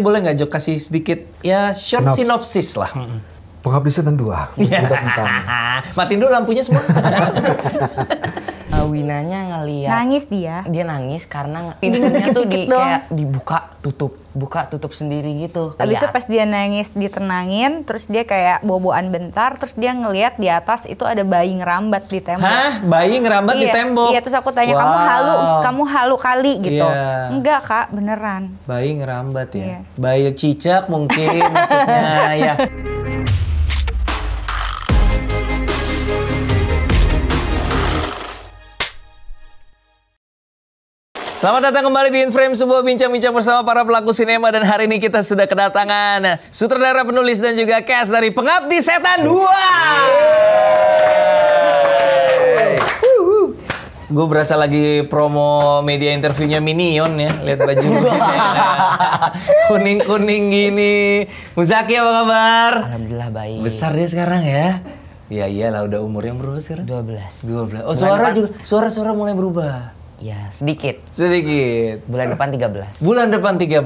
Boleh nggak Jo kasih sedikit ya short sinopsis, sinopsis lah. Hmm. Pengabdi setan 2. Iya. Matiin dulu lampunya semua. Eh, Winanya ngeliat nangis dia dia nangis karena pintunya tuh di kayak dibuka tutup buka tutup sendiri gitu. Habis itu pas dia nangis ditenangin, terus dia kayak boboan bentar, terus dia ngelihat di atas itu ada bayi ngerambat di tembok. Hah? Bayi ngerambat iya, di tembok? Iya, terus aku tanya wow. kamu halu, kamu halu kali gitu. Yeah. Enggak kak, beneran. Bayi ngerambat ya. Yeah. Bayi cicak mungkin maksudnya ya. Selamat datang kembali di Inframe sebuah bincang-bincang bersama para pelaku sinema dan hari ini kita sudah kedatangan sutradara penulis dan juga cast dari Pengabdi Setan 2. Gue berasa lagi promo media interviewnya Minion ya, lihat baju kuning-kuning gini. Muzaki apa kabar? Alhamdulillah baik. Besar dia sekarang ya. Iya iyalah udah umurnya berapa sekarang? 12. 12. Oh, suara juga suara-suara mulai berubah. Ya, sedikit. Sedikit. Bulan depan 13. Bulan depan 13.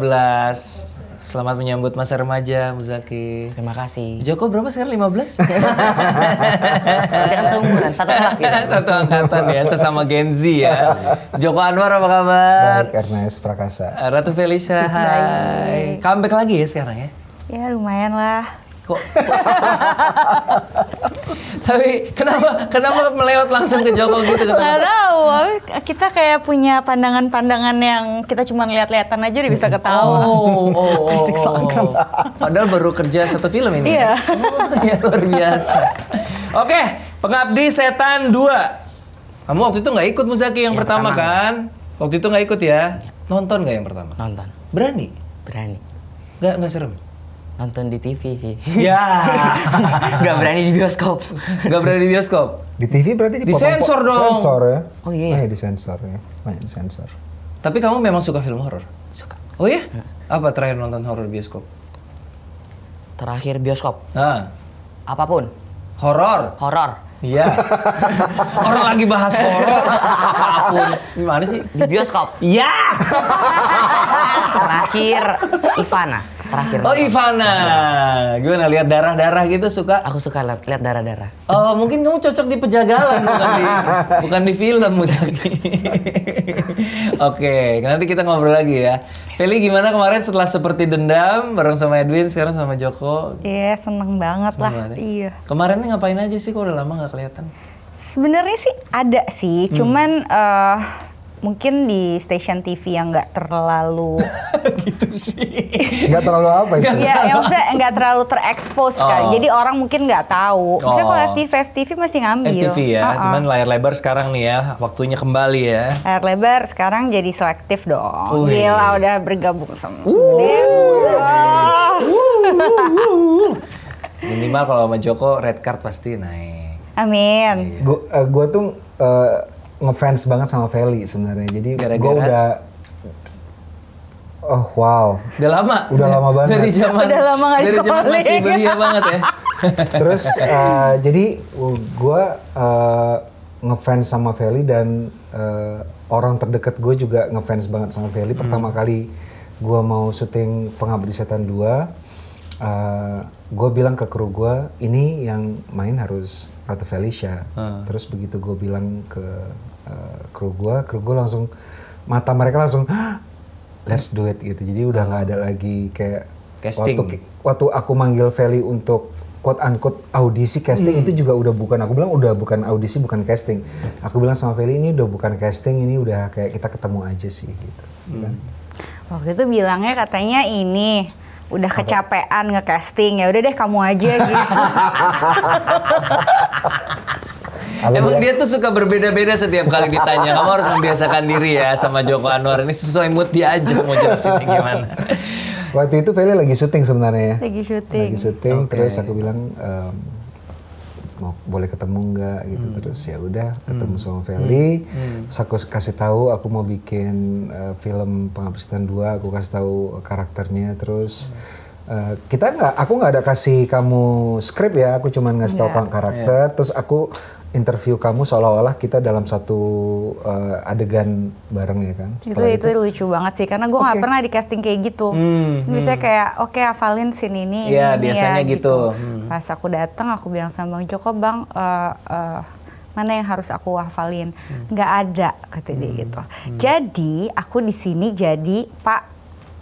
Selamat menyambut masa remaja, Muzaki. Terima kasih. Joko berapa sekarang? 15? Kita kan seumuran, satu kelas gitu. satu angkatan ya, sesama Gen Z ya. Joko Anwar apa kabar? Baik, Ernest Prakasa. Ratu Felicia, hai. Baik. Comeback lagi ya sekarang ya? Ya, lumayan lah. Kok? tapi kenapa kenapa melewat langsung ke Joko gitu? Gak tahu. Kita kayak punya pandangan-pandangan yang kita cuma lihat-lihatan aja udah bisa ketawa. Oh, oh, oh. oh. oh, oh. Padahal baru kerja satu film ini. Iya. ya luar biasa. Oke, Pengabdi Setan 2. Kamu waktu itu nggak ikut Muzaki yang, yang pertama, pertama kan? Waktu itu nggak ikut ya? Nonton nggak yang pertama? Nonton. Berani? Berani. Nggak nggak serem? nonton di TV sih. Ya. Yeah. Gak berani di bioskop. Gak berani di bioskop. Di TV berarti di sensor dong. Sensor ya. Oh iya. Banyak oh, iya, di sensor ya. Banyak di sensor. Tapi kamu memang suka film horor? Suka. Oh iya? Apa terakhir nonton horor bioskop? Terakhir bioskop? Nah. Apapun. Horor. Horor. Iya. Orang lagi bahas horor. Apapun. Gimana sih? Di bioskop. Iya. Terakhir Ivana terakhir. Oh Ivana, gue gimana lihat darah-darah gitu suka? Aku suka lihat, lihat darah-darah. Oh mungkin kamu cocok di pejagalan bukan di bukan di film musik Oke, okay, nanti kita ngobrol lagi ya. Feli gimana kemarin setelah seperti dendam bareng sama Edwin sekarang sama Joko? Iya yeah, seneng banget seneng lah. Banget, ya? Iya. Kemarin nih ngapain aja sih? Kok udah lama nggak kelihatan? Sebenarnya sih ada sih, hmm. cuman uh, mungkin di stasiun TV yang nggak terlalu gitu sih nggak terlalu apa itu iya, ya, yang saya nggak terlalu terekspos oh. kan jadi orang mungkin nggak tahu oh. kalau FTV FTV masih ngambil FTV ya oh, oh. cuman layar lebar sekarang nih ya waktunya kembali ya layar lebar sekarang jadi selektif dong Ui. gila udah bergabung sama uh. minimal kalau sama Joko red card pasti naik amin iya. gua eh, gue tuh uh, ngefans banget sama Feli sebenarnya. Jadi gue udah Oh wow. Udah lama. Udah lama banget. Dari zaman udah lama gak dari zaman masih belia banget ya. Terus eh, uh, jadi gue uh, ngefans sama Feli dan uh, orang terdekat gue juga ngefans banget sama Feli. Pertama hmm. kali gue mau syuting Pengabdi Setan 2 uh, eh, gue bilang ke kru gue ini yang main harus Ratu Felicia uh. terus begitu gue bilang ke uh, kru gue kru gue langsung mata mereka langsung Hah, let's do it gitu jadi udah nggak uh. ada lagi kayak casting waktu, waktu aku manggil Feli untuk quote unquote audisi casting hmm. itu juga udah bukan aku bilang udah bukan audisi bukan casting aku bilang sama Feli ini udah bukan casting ini udah kayak kita ketemu aja sih gitu hmm. Kan? waktu itu bilangnya katanya ini udah kecapean ngecasting ya udah deh kamu aja gitu. Emang dia tuh suka berbeda-beda setiap kali ditanya. Kamu harus membiasakan diri ya sama Joko Anwar ini sesuai mood dia aja mau jelasin gimana. Waktu itu Feli lagi syuting sebenarnya ya. Lagi syuting. Lagi syuting. Okay. Terus aku bilang, um, mau boleh ketemu nggak gitu hmm. terus ya udah hmm. ketemu hmm. sama Feli hmm. aku kasih tahu aku mau bikin uh, film penghabisan dua aku kasih tahu karakternya terus Uh, kita nggak, aku nggak ada kasih kamu skrip ya, aku cuma ngasih yeah. tahu iya. karakter, yeah. terus aku interview kamu seolah-olah kita dalam satu uh, adegan bareng ya kan? Itu, itu itu lucu banget sih karena gue nggak gak pernah di casting kayak gitu. Hmm, hmm. Biasanya hmm. kayak oke okay, hafalin sini iya, ini ya, ini biasanya ya gitu. gitu. Hmm. Pas aku datang aku bilang sama Bang Joko bang uh, uh, mana yang harus aku hafalin? Hmm. Gak ada kata dia hmm. gitu. Hmm. Jadi aku di sini jadi Pak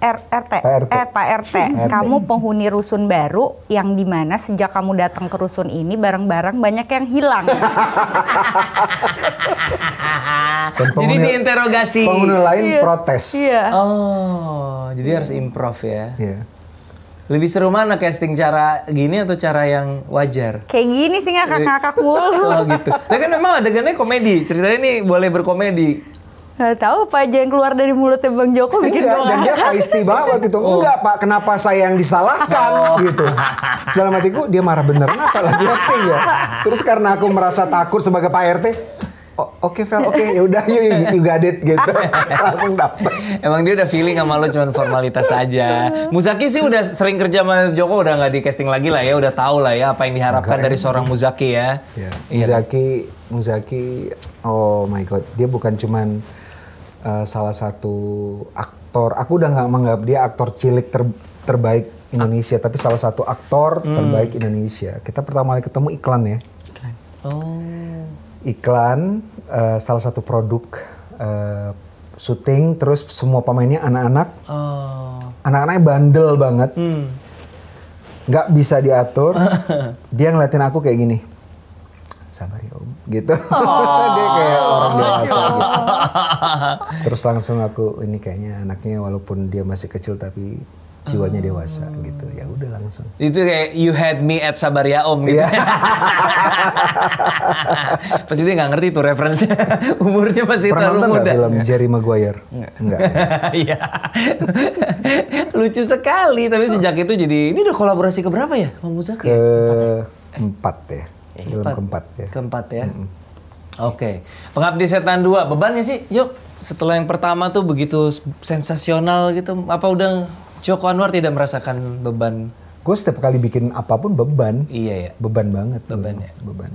R, RT, RT. Eh, Pak RT, kamu penghuni rusun baru yang dimana sejak kamu datang ke rusun ini barang-barang banyak yang hilang. jadi diinterogasi. Penghuni lain yeah. protes. Yeah. Oh, jadi harus improv ya. Yeah. Lebih seru mana casting cara gini atau cara yang wajar? Kayak gini sih ngakak-ngakak mulu. oh gitu. Tapi kan memang adegannya komedi. Ceritanya ini boleh berkomedi. Gak tahu Pak aja yang keluar dari mulutnya Bang Joko bikin Enggak, dan dia feisti banget waktu itu. Oh. Enggak Pak, kenapa saya yang disalahkan oh. gitu. Selama hatiku dia marah beneran apa lagi acting iya, ya. Iya. Terus karena aku merasa takut sebagai Pak RT, oh, oke okay, Vel, oke okay, yaudah you, you got it gitu. Langsung dapet. Emang dia udah feeling sama lo cuman formalitas aja. Muzaki sih udah sering kerja sama Joko udah nggak di casting lagi lah ya, udah tahu lah ya apa yang diharapkan Enggak, dari ya. seorang Muzaki ya. ya. Muzaki, Muzaki, oh my god, dia bukan cuman Eh, salah satu aktor. Aku udah nggak menganggap dia aktor cilik ter, terbaik Indonesia, tapi salah satu aktor hmm. terbaik Indonesia. Kita pertama kali ketemu iklan ya. Iklan. Oh. Iklan uh, salah satu produk uh, syuting terus semua pemainnya anak-anak. Oh. Anak-anaknya bandel banget. Hmm. Gak bisa diatur. dia ngeliatin aku kayak gini. Sabar ya gitu. Oh. dia kayak orang oh. dewasa gitu. Terus langsung aku ini kayaknya anaknya walaupun dia masih kecil tapi jiwanya hmm. dewasa gitu. Ya udah langsung. Itu kayak you had me at Sabaria Om gitu. Iya. Pasti dia nggak ngerti tuh referensi umurnya masih Pernah terlalu muda. Pernah film Jerry Maguire? Enggak. Ya? Iya. Lucu sekali tapi sejak itu jadi ini udah kolaborasi ke berapa ya Om Muzaki? Ke empat ya film keempat ya. Keempat ya. Mm -hmm. Oke. Okay. Pengabdi Setan 2, bebannya sih, yuk setelah yang pertama tuh begitu sensasional gitu, apa udah Joko Anwar tidak merasakan beban? Gue setiap kali bikin apapun beban. Iya ya. Beban banget. Beban ya. Beban.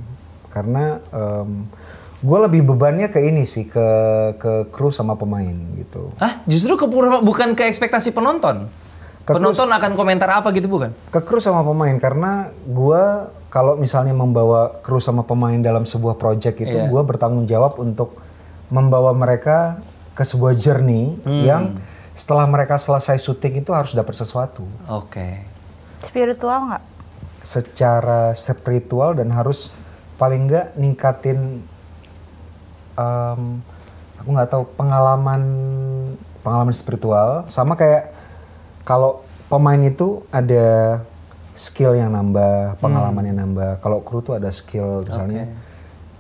Karena um, gue lebih bebannya ke ini sih, ke ke kru sama pemain gitu. Hah? Justru ke bukan ke ekspektasi penonton? ke penonton Cruz, akan komentar apa gitu bukan? Ke kru sama pemain karena gue kalau misalnya membawa kru sama pemain dalam sebuah project itu yeah. gue bertanggung jawab untuk membawa mereka ke sebuah journey hmm. yang setelah mereka selesai syuting itu harus dapat sesuatu. Oke. Okay. Spiritual nggak? Secara spiritual dan harus paling nggak ningkatin um, aku nggak tahu pengalaman pengalaman spiritual sama kayak kalau pemain itu ada skill yang nambah, hmm. pengalaman yang nambah. Kalau kru tuh ada skill misalnya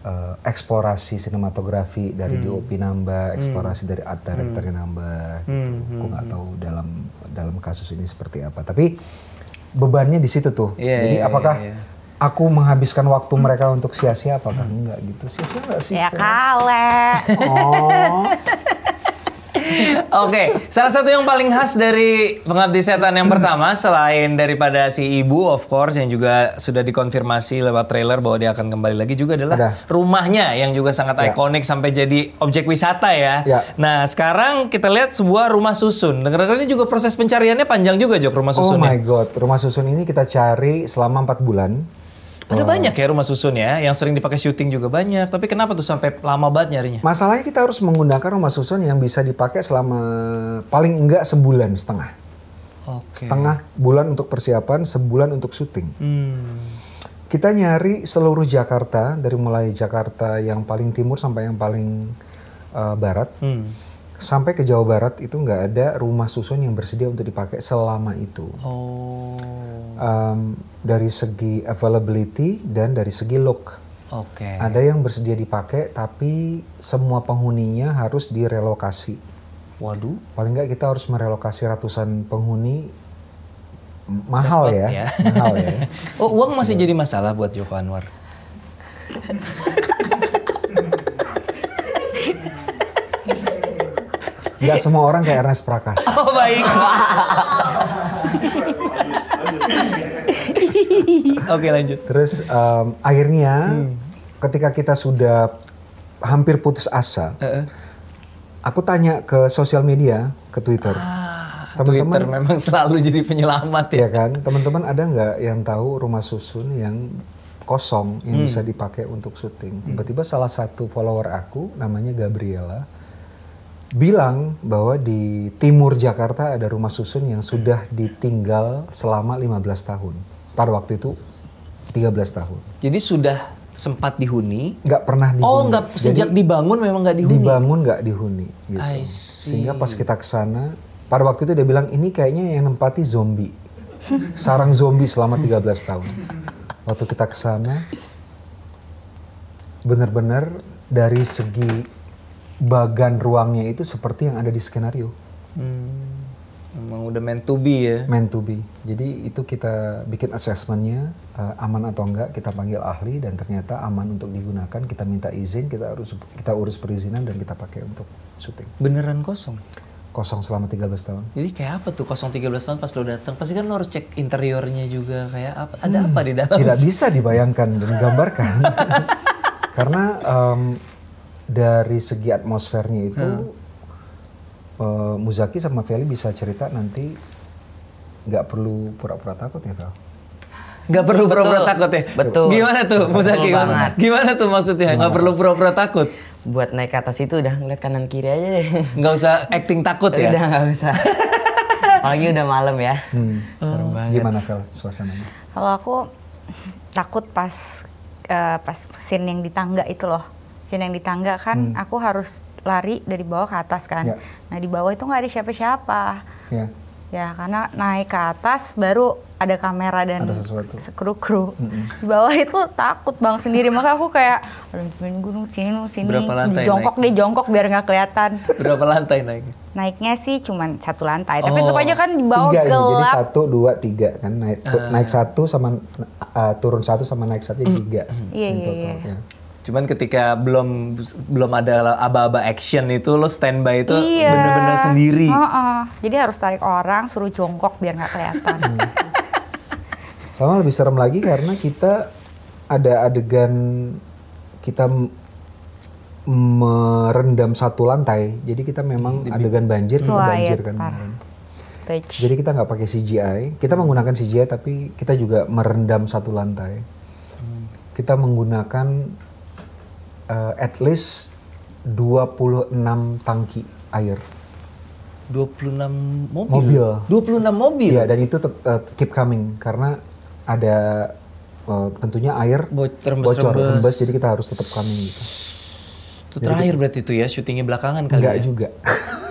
okay. uh, eh, eksplorasi sinematografi dari hmm. DOP nambah, hmm. eksplorasi hmm. dari art director hmm. directornya nambah. Gitu. Hmm. Aku nggak tahu dalam dalam kasus ini seperti apa. Tapi bebannya di situ tuh. Yeah, Jadi yeah, apakah yeah, yeah aku menghabiskan waktu mereka untuk sia-sia Apakah enggak gitu sia-sia enggak sih ya kale oh okay. salah satu yang paling khas dari Pengabdi Setan yang pertama selain daripada si ibu of course yang juga sudah dikonfirmasi lewat trailer bahwa dia akan kembali lagi juga adalah Ada. rumahnya yang juga sangat ya. ikonik sampai jadi objek wisata ya. ya. Nah, sekarang kita lihat sebuah rumah susun. Dengar-dengar ini juga proses pencariannya panjang juga Jok rumah susun? Oh my god, rumah susun ini kita cari selama 4 bulan ada wow. banyak ya rumah susun ya, yang sering dipakai syuting juga banyak. Tapi kenapa tuh sampai lama banget nyarinya? Masalahnya kita harus menggunakan rumah susun yang bisa dipakai selama paling enggak sebulan setengah. Okay. Setengah bulan untuk persiapan, sebulan untuk syuting. Hmm. Kita nyari seluruh Jakarta, dari mulai Jakarta yang paling timur sampai yang paling uh, barat. Hmm sampai ke Jawa Barat itu nggak ada rumah susun yang bersedia untuk dipakai selama itu. Oh. Um, dari segi availability dan dari segi look. Oke. Okay. Ada yang bersedia dipakai tapi semua penghuninya harus direlokasi. Waduh. Paling nggak kita harus merelokasi ratusan penghuni mahal Dapat ya. ya. mahal ya. Oh, uang masih iya. jadi masalah buat Joko Anwar. Gak semua orang kayak Ernest Prakasa. Oh baik. Oke lanjut. Terus um, akhirnya hmm. ketika kita sudah hampir putus asa, uh -uh. aku tanya ke sosial media, ke Twitter. Ah, teman-teman, Twitter memang selalu jadi penyelamat ya. Iya kan, teman-teman ada nggak yang tahu rumah susun yang kosong yang hmm. bisa dipakai untuk syuting? Tiba-tiba salah satu follower aku namanya Gabriela bilang bahwa di timur Jakarta ada rumah susun yang sudah ditinggal selama 15 tahun. Pada waktu itu 13 tahun. Jadi sudah sempat dihuni? Nggak pernah dihuni. Oh, nggak sejak Jadi, dibangun memang nggak dihuni. Dibangun nggak dihuni. Gitu. Sehingga pas kita ke sana, pada waktu itu dia bilang ini kayaknya yang nempati zombie. Sarang zombie selama 13 tahun. Waktu kita ke sana benar-benar dari segi bagan ruangnya itu seperti yang ada di skenario. Hmm. Emang udah meant to be ya? Meant to be. Jadi itu kita bikin assessmentnya uh, aman atau enggak. Kita panggil ahli dan ternyata aman untuk digunakan. Kita minta izin, kita harus kita urus perizinan dan kita pakai untuk syuting. Beneran kosong? kosong selama 13 tahun. Jadi kayak apa tuh kosong 13 tahun pas lo datang? Pasti kan lo harus cek interiornya juga kayak apa? Ada hmm, apa di dalam? Tidak bisa dibayangkan dan digambarkan. Karena um, dari segi atmosfernya itu hmm. uh, Muzaki sama Feli bisa cerita nanti nggak perlu pura-pura takut ya tau Nggak perlu pura-pura takut ya? Betul. Gimana tuh betul Muzaki? banget. Gimana tuh maksudnya? Nggak perlu pura-pura takut? Buat naik ke atas itu udah ngeliat kanan kiri aja deh. Nggak usah acting takut ya? Udah nggak usah. Apalagi udah malam ya. Hmm. serem oh. banget. Gimana Fel Suasana? Kalau aku takut pas uh, pas scene yang di tangga itu loh scene yang di tangga kan hmm. aku harus lari dari bawah ke atas kan. Yeah. Nah di bawah itu nggak ada siapa-siapa. Yeah. Ya karena naik ke atas baru ada kamera dan kru kru. mm Di bawah itu takut bang sendiri maka aku kayak main gunung sini nung sini. jongkok naik? deh jongkok biar nggak kelihatan. Berapa lantai naik? Naiknya sih cuma satu lantai. Oh. Tapi tetap oh. aja kan di bawah tiga, gelap. Jadi satu dua tiga kan naik uh. naik satu sama uh, turun satu sama naik satu tiga tiga. Iya iya. iya. Ya. Cuman ketika belum belum ada aba-aba action itu lo standby itu iya. bener-bener sendiri. Oh, oh. Jadi harus tarik orang, suruh jongkok biar nggak kelihatan. Hmm. Sama lebih serem lagi karena kita ada adegan kita merendam satu lantai. Jadi kita memang Dibit. adegan banjir kita Wah, iya, banjir kan. kemarin. Jadi kita nggak pakai CGI, kita menggunakan CGI tapi kita juga merendam satu lantai. Hmm. Kita menggunakan uh, at least 26 tangki air. 26 mobil. mobil. 26 mobil. Iya, dan itu uh, keep coming karena ada uh, tentunya air bocor, bocor rembes, jadi kita harus tetap coming gitu. Itu terakhir berarti itu ya syutingnya belakangan kali enggak ya? juga.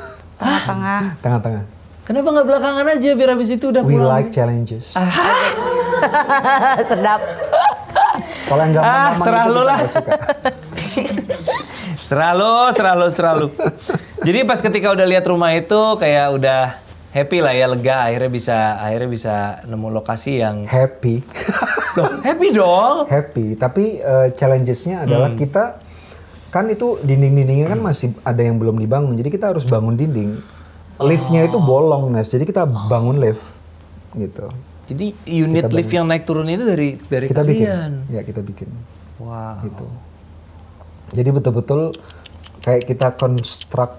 Tengah-tengah. Tengah-tengah. Kenapa nggak belakangan aja biar habis itu udah We pulang. like challenges. Ah. Sedap. Kalau yang ah, serah lu lah. Selalu, selalu, selalu. Jadi pas ketika udah lihat rumah itu kayak udah happy lah ya lega akhirnya bisa akhirnya bisa nemu lokasi yang happy Loh, happy dong happy tapi uh, challengesnya adalah hmm. kita kan itu dinding-dindingnya kan masih ada yang belum dibangun jadi kita harus bangun dinding oh. liftnya itu oh. bolong nes jadi kita bangun lift gitu jadi unit lift yang naik turun itu dari dari kita kalian bikin. ya kita bikin wow gitu jadi betul-betul kayak kita konstruk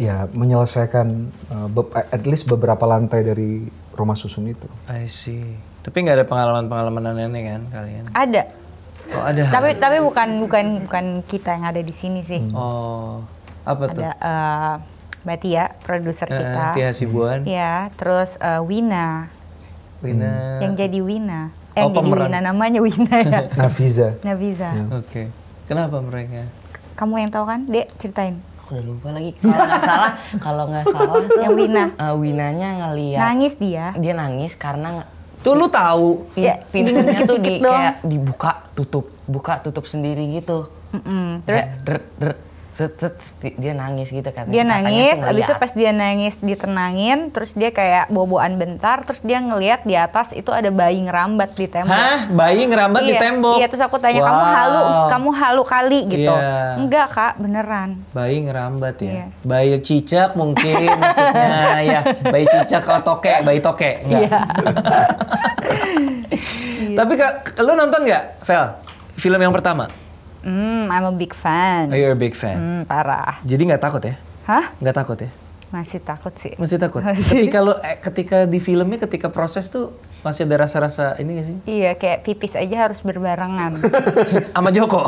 ya menyelesaikan uh, at least beberapa lantai dari rumah susun itu. I see. Tapi nggak ada pengalaman-pengalaman aneh kan kalian? Ada. Oh, ada. Tapi tapi bukan bukan bukan kita yang ada di sini sih. Hmm. Oh. Apa ada, tuh? Ada uh, eh, Mbak produser uh, kita. Tia Sibuan. Hmm. Iya, terus uh, Wina. Wina. Hmm. Yang jadi Wina. Eh, oh, yang pemeran. jadi Wina namanya Wina ya. Naviza. Naviza. Yeah. Oke. Okay. Kenapa mereka? Kamu yang tahu kan? Dek ceritain. Aku udah lupa lagi. Kalau nggak salah, kalau nggak salah yang Wina. Uh, Winanya ngeliat. Nangis dia. Dia nangis karena Tuh lu tahu iya. ya, pintunya tuh di kayak dibuka tutup, buka tutup sendiri gitu. Mm -mm. Terus kayak, drr, drr, dia nangis gitu kan dia nangis abis itu pas dia nangis ditenangin terus dia kayak boboan bentar terus dia ngelihat di atas itu ada bayi ngerambat di tembok hah bayi ngerambat iya, di tembok iya terus aku tanya wow. kamu halu kamu halu kali gitu yeah. enggak kak beneran bayi ngerambat ya yeah. bayi cicak mungkin maksudnya ya bayi cicak kalau toke bayi toke enggak yeah. tapi kak lu nonton nggak Vel film yang pertama Hmm, I'm a big fan. Oh, you're a big fan. Hmm, parah. Jadi nggak takut ya? Hah? Nggak takut ya? Masih takut sih. Masih takut. Masih. Ketika lo eh, ketika di filmnya ketika proses tuh masih ada rasa-rasa ini gak sih? Iya, kayak pipis aja harus berbarengan. Sama Joko.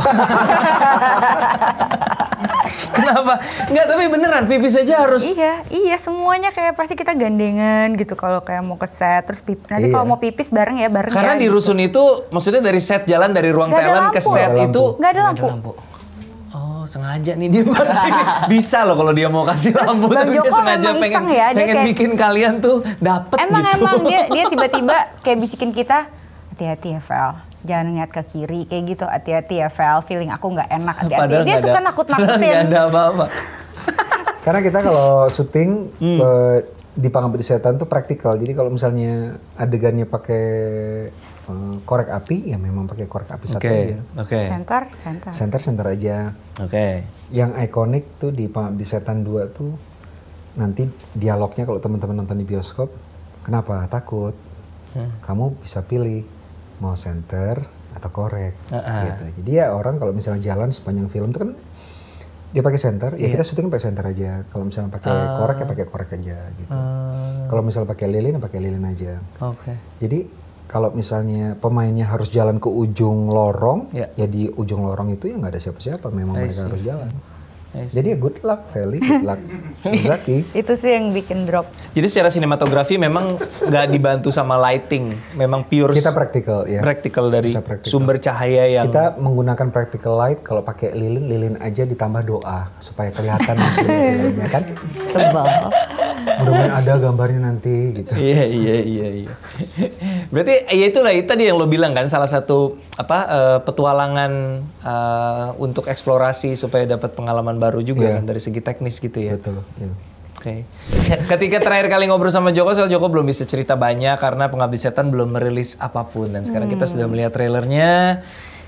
Kenapa? Enggak, tapi beneran pipis aja harus. Iya, iya semuanya kayak pasti kita gandengan gitu kalau kayak mau ke set terus pipis. Nanti iya. kalau mau pipis bareng ya bareng. Karena ya, di gitu. rusun gitu. itu maksudnya dari set jalan dari ruang gak talent ke set lampu. itu nggak ada lampu. Gak ada lampu. Oh, sengaja nih dia pasti bisa loh kalau dia mau kasih lampu Bang tapi Joko dia sengaja pengen ya, dia pengen kayak, bikin kalian tuh dapet emang, gitu. Emang dia tiba-tiba kayak bisikin kita hati-hati ya Val jangan ngeliat ke kiri kayak gitu hati-hati ya Val feeling aku nggak enak hati-hati dia suka nakut-nakutin nggak ada apa-apa karena kita kalau syuting hmm. Eh, di panggung setan tuh praktikal jadi kalau misalnya adegannya pakai Eh, korek api ya memang pakai korek api okay. aja. Oke. Okay. Center, center. Center, center aja. Oke. Okay. Yang ikonik tuh di di setan dua tuh nanti dialognya kalau teman-teman nonton di bioskop, kenapa takut? Hmm. Kamu bisa pilih mau center atau korek uh -uh. gitu. Jadi ya orang kalau misalnya jalan sepanjang film itu kan dia pakai center, yeah. ya iya. kita syuting pakai center aja. Kalau misalnya pakai uh. korek ya pakai korek aja gitu. Uh. Kalau misalnya pakai lilin ya pakai lilin aja. Oke. Okay. Jadi kalau misalnya pemainnya harus jalan ke ujung lorong, yeah. ya di ujung lorong itu ya nggak ada siapa-siapa, memang mereka harus jalan. Jadi ya good luck Feli, good luck Zaki. Itu sih yang bikin drop. Jadi secara sinematografi memang nggak dibantu sama lighting, memang pure. Kita praktikal ya. Praktikal dari practical. sumber cahaya yang. Kita menggunakan practical light. Kalau pakai lilin, lilin aja ditambah doa supaya kelihatan lilinnya ya kan mudah-mudahan ada gambarnya nanti gitu iya iya iya iya berarti ya itulah itu tadi yang lo bilang kan salah satu apa uh, petualangan uh, untuk eksplorasi supaya dapat pengalaman baru juga yeah. kan dari segi teknis gitu ya betul yeah. Oke. Okay. Ketika terakhir kali ngobrol sama Joko, soal Joko belum bisa cerita banyak karena Pengabdi Setan belum merilis apapun dan sekarang hmm. kita sudah melihat trailernya.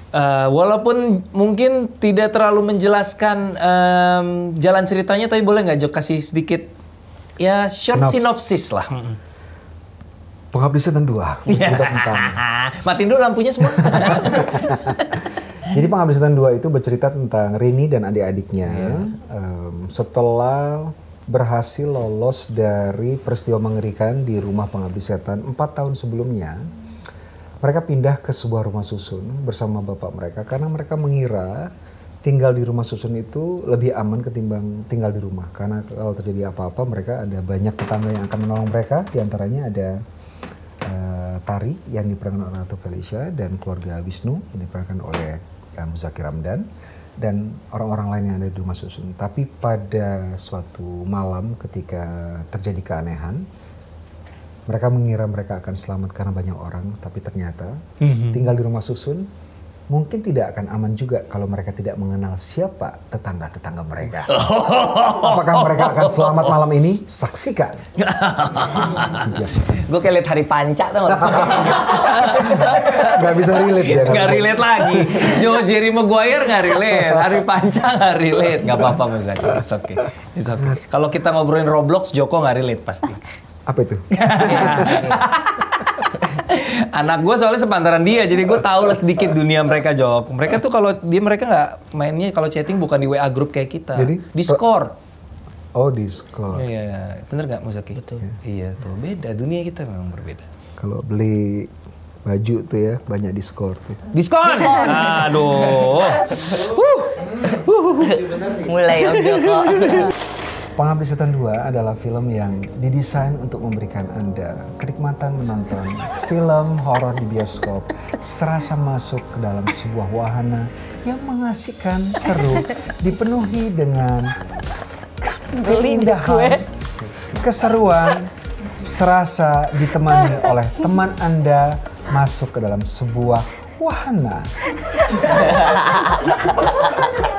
Uh, walaupun mungkin tidak terlalu menjelaskan um, jalan ceritanya, tapi boleh nggak Joko kasih sedikit ya short sinopsis, sinopsis lah. Hmm. Pengabdi dan dua. Yeah. Matiin dulu lampunya semua. Jadi penghabisan dua dua itu bercerita tentang Rini dan adik-adiknya yeah. Iya. um, setelah berhasil lolos dari peristiwa mengerikan di rumah Pengabdi empat tahun sebelumnya. Mereka pindah ke sebuah rumah susun bersama bapak mereka karena mereka mengira tinggal di rumah susun itu lebih aman ketimbang tinggal di rumah karena kalau terjadi apa-apa mereka ada banyak tetangga yang akan menolong mereka diantaranya ada uh, Tari yang diperankan oleh Ratu Felicia dan keluarga Wisnu yang diperankan oleh eh, um, Zaki Ramdan dan orang-orang lain yang ada di rumah susun tapi pada suatu malam ketika terjadi keanehan mereka mengira mereka akan selamat karena banyak orang tapi ternyata mm -hmm. tinggal di rumah susun mungkin tidak akan aman juga kalau mereka tidak mengenal siapa tetangga-tetangga mereka. Apakah mereka akan selamat malam ini? Saksikan. Gue kayak lihat hari panca tau gak? bisa relate ya. Gak kan? relate lagi. Joe Jerry Maguire gak relate. Hari panca gak relate. Gak apa-apa Mas Zaki. It's okay. It's okay. Kalau kita ngobrolin Roblox, Joko gak relate pasti. Apa itu? anak gue soalnya sepantaran dia jadi gue tahu lah sedikit dunia mereka Jok mereka tuh kalau dia mereka nggak mainnya kalau chatting bukan di WA grup kayak kita jadi Discord oh Discord iya, iya bener nggak Musaki betul iya. iya tuh beda dunia kita memang berbeda kalau beli baju tuh ya banyak Discord. tuh. discord, discord. Aduh. uh. Uh. Mulai Om Joko. Pengabdi Setan 2 adalah film yang didesain untuk memberikan Anda kenikmatan menonton film horor di bioskop serasa masuk ke dalam sebuah wahana yang mengasihkan, seru, dipenuhi dengan keindahan, keseruan, serasa ditemani oleh teman Anda masuk ke dalam sebuah wahana.